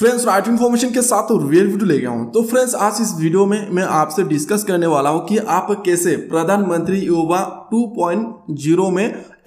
friends right information के साथ real video ले गया हूँ तो फ्रेंड्स आज इस वीडियो में मैं आपसे डिस्कस करने वाला हूँ कि आप कैसे प्रधानमंत्री युवा 2.0 में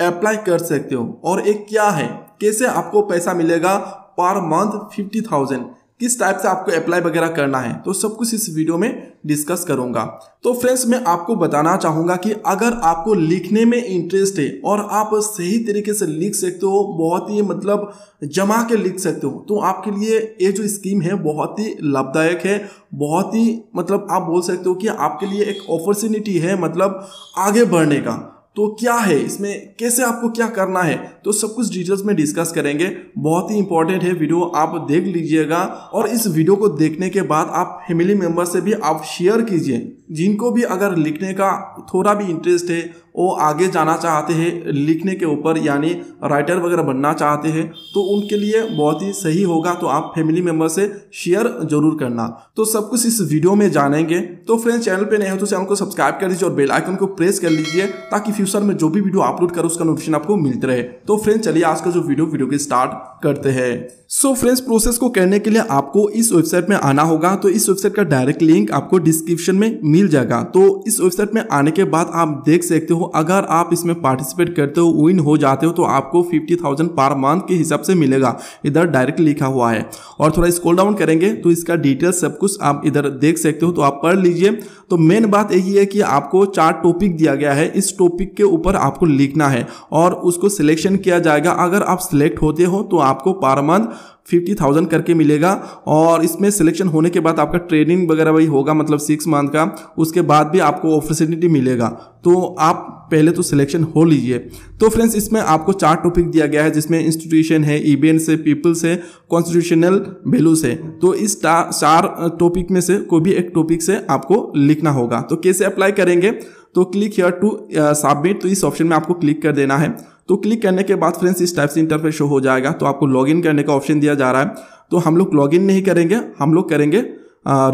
अप्लाई कर सकते हो और एक क्या है कैसे आपको पैसा मिलेगा पर मंथ फिफ्टी थाउजेंड किस टाइप से आपको अप्लाई वगैरह करना है तो सब कुछ इस वीडियो में डिस्कस करूंगा तो फ्रेंड्स मैं आपको बताना चाहूंगा कि अगर आपको लिखने में इंटरेस्ट है और आप सही तरीके से लिख सकते हो बहुत ही मतलब जमा के लिख सकते हो तो आपके लिए ये जो स्कीम है बहुत ही लाभदायक है बहुत ही मतलब आप बोल सकते हो कि आपके लिए एक अपॉर्चुनिटी है मतलब आगे बढ़ने का तो क्या है इसमें कैसे आपको क्या करना है तो सब कुछ डिटेल्स में डिस्कस करेंगे बहुत ही इंपॉर्टेंट है वीडियो आप देख लीजिएगा और इस वीडियो को देखने के बाद आप फैमिली मेम्बर से भी आप शेयर कीजिए जिनको भी अगर लिखने का थोड़ा भी इंटरेस्ट है वो आगे जाना चाहते हैं लिखने के ऊपर यानी राइटर वगैरह बनना चाहते हैं तो उनके लिए बहुत ही सही होगा तो आप फैमिली मेम्बर से शेयर जरूर करना तो सब कुछ इस वीडियो में जानेंगे तो फ्रेंड्स चैनल पे नए हो तो चैनल को सब्सक्राइब कर लीजिए और बेल आइकन को प्रेस कर लीजिए ताकि फ्यूचर में जो भी वीडियो अपलोड करो उसका नोटिफिकेशन आपको मिलते रहे तो फ्रेंड चलिए आज का जो वीडियो वीडियो के स्टार्ट करते हैं सो so, फ्रेंड्स प्रोसेस को करने के लिए आपको इस वेबसाइट में आना होगा तो इस वेबसाइट का डायरेक्ट लिंक आपको डिस्क्रिप्शन में मिल जाएगा तो इस वेबसाइट में आने के बाद आप देख सकते हो हो अगर आप इसमें पार्टिसिपेट करते हो विन हो जाते हो तो आपको फिफ्टी थाउजेंड पर मंथ के हिसाब से मिलेगा इधर डायरेक्ट लिखा हुआ है और थोड़ा स्कोल डाउन करेंगे तो इसका डिटेल सब कुछ आप इधर देख सकते हो तो आप पढ़ लीजिए तो मेन बात यही है कि आपको चार टॉपिक दिया गया है इस टॉपिक के ऊपर आपको लिखना है और उसको सिलेक्शन किया जाएगा अगर आप सिलेक्ट होते हो तो आपको पर मंथ फिफ्टी थाउजेंड करके मिलेगा और इसमें सिलेक्शन होने के बाद आपका ट्रेनिंग वगैरह भी होगा मतलब सिक्स मंथ का उसके बाद भी आपको अपॉर्चुनिटी मिलेगा तो आप पहले तो सिलेक्शन हो लीजिए तो फ्रेंड्स इसमें आपको चार टॉपिक दिया गया है जिसमें इंस्टीट्यूशन है इवेंट्स है पीपल्स है कॉन्स्टिट्यूशनल वैल्यूज है तो इस चार टॉपिक में से कोई भी एक टॉपिक से आपको लिखना होगा तो कैसे अप्लाई करेंगे तो क्लिक हेयर टू सबमिट तो इस ऑप्शन में आपको क्लिक कर देना है तो क्लिक करने के बाद फ्रेंड्स इस टाइप से इंटरफेस शो हो जाएगा तो आपको लॉगिन करने का ऑप्शन दिया जा रहा है तो हम लोग लॉगिन नहीं करेंगे हम लोग करेंगे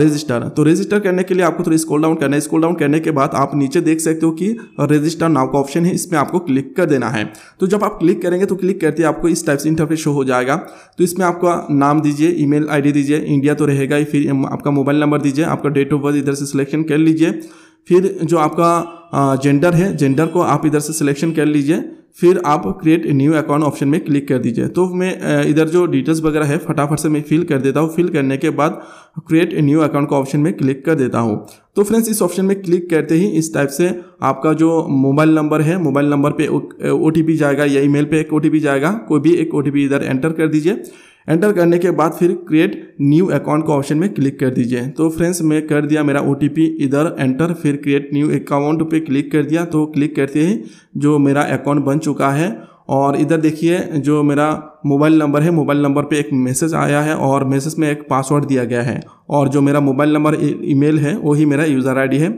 रजिस्टर तो रजिस्टर करने के लिए आपको थोड़ा स्क्रॉल डाउन करना है स्क्रॉल डाउन करने के बाद आप नीचे देख सकते हो कि रजिस्टर नाव का ऑप्शन है इसमें आपको क्लिक कर देना है तो जब आप क्लिक करेंगे तो क्लिक करते आपको इस टाइप से इंटरफेस शो हो जाएगा तो इसमें आपका नाम दीजिए ईमेल आईडी दीजिए इंडिया तो रहेगा ही फिर आपका मोबाइल नंबर दीजिए आपका डेट ऑफ बर्थ इधर से सिलेक्शन कर लीजिए फिर जो आपका जेंडर है जेंडर को आप इधर से सिलेक्शन कर लीजिए फिर आप क्रिएट न्यू अकाउंट ऑप्शन में क्लिक कर दीजिए तो मैं इधर जो डिटेल्स वगैरह है फटाफट से मैं फिल कर देता हूँ फिल करने के बाद क्रिएट न्यू अकाउंट का ऑप्शन में क्लिक कर देता हूँ तो फ्रेंड्स इस ऑप्शन में क्लिक करते ही इस टाइप से आपका जो मोबाइल नंबर है मोबाइल नंबर पे ओ जाएगा या ईमेल पे एक ओ जाएगा कोई भी एक ओ इधर एंटर कर दीजिए एंटर करने के बाद फिर क्रिएट न्यू अकाउंट का ऑप्शन में क्लिक कर दीजिए तो फ्रेंड्स मैं कर दिया मेरा ओ इधर एंटर फिर क्रिएट न्यू अकाउंट पे क्लिक कर दिया तो क्लिक करते ही जो मेरा अकाउंट बन चुका है और इधर देखिए जो मेरा मोबाइल नंबर है मोबाइल नंबर पे एक मैसेज आया है और मैसेज में एक पासवर्ड दिया गया है और जो मेरा मोबाइल नंबर ईमेल है वही मेरा यूज़र आईडी है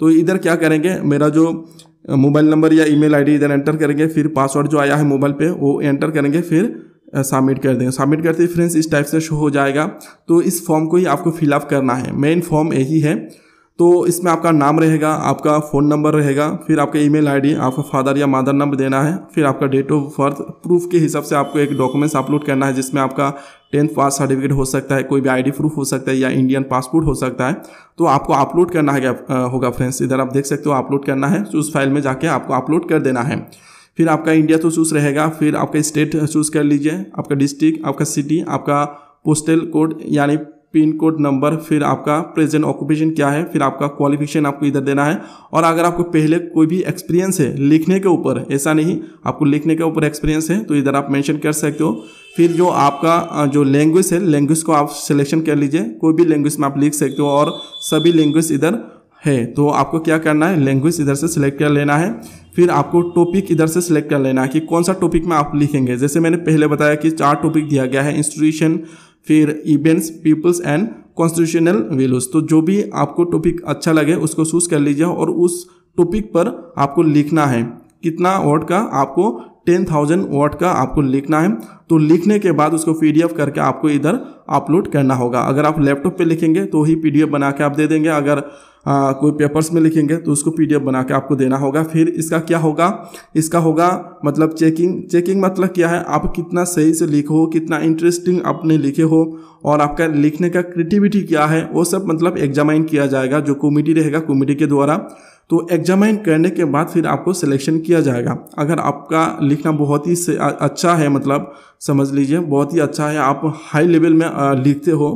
तो इधर क्या करेंगे मेरा जो मोबाइल नंबर या ईमेल आईडी इधर एंटर करेंगे फिर पासवर्ड जो आया है मोबाइल पे वो एंटर करेंगे फिर सबमिट कर देंगे सबमिट करते फ्रेंड्स इस टाइप से शो हो जाएगा तो इस फॉर्म को ही आपको फिलअप करना है मेन फॉर्म यही है तो इसमें आपका नाम रहेगा आपका फ़ोन नंबर रहेगा फिर आपका ईमेल आईडी आपका फादर या मादर नाम देना है फिर आपका डेट ऑफ बर्थ प्रूफ के हिसाब से आपको एक डॉक्यूमेंट्स अपलोड करना है जिसमें आपका टेंथ पास सर्टिफिकेट हो सकता है कोई भी आईडी प्रूफ हो सकता है या इंडियन पासपोर्ट हो सकता है तो आपको अपलोड करना है होगा फ्रेंड्स इधर आप देख सकते हो अपलोड करना है तो उस फाइल में जाके आपको अपलोड कर देना है फिर आपका इंडिया तो चूज़ रहेगा फिर आपका स्टेट चूज़ कर लीजिए आपका डिस्ट्रिक्ट आपका सिटी आपका पोस्टल कोड यानी पिन कोड नंबर फिर आपका प्रेजेंट ऑक्यूपेशन क्या है फिर आपका क्वालिफिकेशन आपको इधर देना है और अगर आपको पहले कोई भी एक्सपीरियंस है लिखने के ऊपर ऐसा नहीं आपको लिखने के ऊपर एक्सपीरियंस है तो इधर आप मेंशन कर सकते हो फिर जो आपका जो लैंग्वेज है लैंग्वेज को आप सिलेक्शन कर लीजिए कोई भी लैंग्वेज में आप लिख सकते हो और सभी लैंग्वेज इधर है तो आपको क्या करना है लैंग्वेज इधर से सिलेक्ट कर लेना है फिर आपको टॉपिक इधर से सिलेक्ट कर लेना है कि कौन सा टॉपिक में आप लिखेंगे जैसे मैंने पहले बताया कि चार टॉपिक दिया गया है इंस्टीट्यूशन फिर events peoples and constitutional values तो जो भी आपको टॉपिक अच्छा लगे उसको चूज कर लीजिए और उस टॉपिक पर आपको लिखना है कितना वर्ड का आपको टेन थाउजेंड वर्ड का आपको लिखना है तो लिखने के बाद उसको पी करके आपको इधर अपलोड करना होगा अगर आप लैपटॉप पे लिखेंगे तो ही पी बना के आप दे देंगे अगर आ, कोई पेपर्स में लिखेंगे तो उसको पीडीएफ बना के आपको देना होगा फिर इसका क्या होगा इसका होगा मतलब चेकिंग चेकिंग मतलब क्या है आप कितना सही से लिखे हो कितना इंटरेस्टिंग आपने लिखे हो और आपका लिखने का क्रिएटिविटी क्या है वो सब मतलब एग्जामाइन किया जाएगा जो कॉमेडी रहेगा कॉमेडी के द्वारा तो एग्जामाइन करने के बाद फिर आपको सिलेक्शन किया जाएगा अगर आपका लिखना बहुत ही अच्छा है मतलब समझ लीजिए बहुत ही अच्छा है आप हाई लेवल में लिखते हो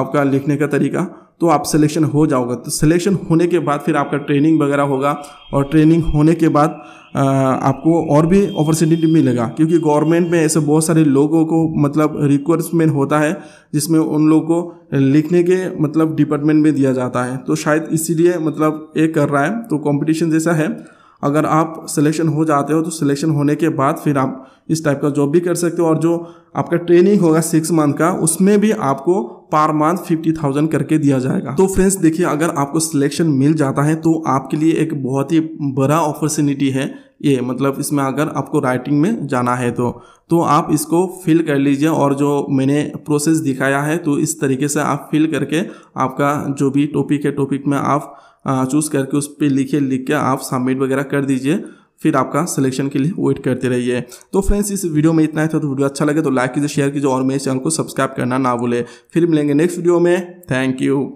आपका लिखने का तरीका तो आप सिलेक्शन हो जाओगे तो सिलेक्शन होने के बाद फिर आपका ट्रेनिंग वगैरह होगा और ट्रेनिंग होने के बाद आपको और भी अपॉर्चुनिटी मिलेगा क्योंकि गवर्नमेंट में ऐसे बहुत सारे लोगों को मतलब रिक्वायरमेंट होता है जिसमें उन लोगों को लिखने के मतलब डिपार्टमेंट में दिया जाता है तो शायद इसीलिए मतलब ये कर रहा है तो कॉम्पिटिशन जैसा है अगर आप सिलेक्शन हो जाते हो तो सिलेक्शन होने के बाद फिर आप इस टाइप का जॉब भी कर सकते हो और जो आपका ट्रेनिंग होगा सिक्स मंथ का उसमें भी आपको पर मंथ फिफ्टी थाउजेंड करके दिया जाएगा तो फ्रेंड्स देखिए अगर आपको सिलेक्शन मिल जाता है तो आपके लिए एक बहुत ही बड़ा अपॉर्चुनिटी है ये मतलब इसमें अगर आपको राइटिंग में जाना है तो तो आप इसको फिल कर लीजिए और जो मैंने प्रोसेस दिखाया है तो इस तरीके से आप फिल करके आपका जो भी टॉपिक है टॉपिक में आप चूज़ करके उस पर लिखे लिख के आप सबमिट वगैरह कर दीजिए फिर आपका सिलेक्शन के लिए वेट करते रहिए तो फ्रेंड्स इस वीडियो में इतना ही था तो वीडियो अच्छा लगे तो लाइक कीजिए शेयर कीजिए और मेरे चैनल को सब्सक्राइब करना ना भूले फिर मिलेंगे नेक्स्ट वीडियो में थैंक यू